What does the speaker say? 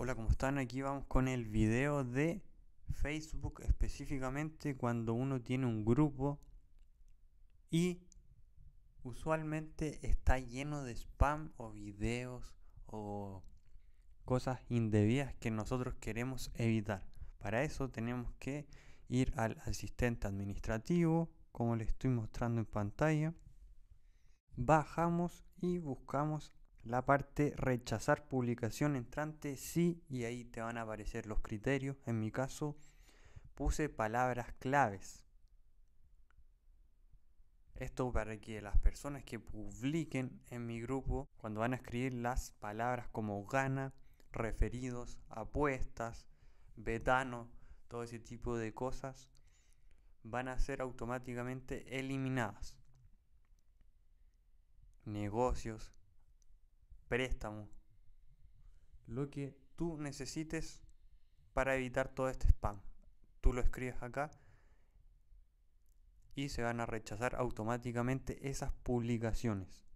Hola, ¿cómo están? Aquí vamos con el video de Facebook específicamente cuando uno tiene un grupo y usualmente está lleno de spam o videos o cosas indebidas que nosotros queremos evitar. Para eso tenemos que ir al asistente administrativo, como le estoy mostrando en pantalla. Bajamos y buscamos la parte rechazar publicación entrante, sí, y ahí te van a aparecer los criterios. En mi caso, puse palabras claves. Esto para que las personas que publiquen en mi grupo, cuando van a escribir las palabras como gana, referidos, apuestas, betano, todo ese tipo de cosas, van a ser automáticamente eliminadas. Negocios, préstamo, lo que tú necesites para evitar todo este spam. Tú lo escribes acá y se van a rechazar automáticamente esas publicaciones.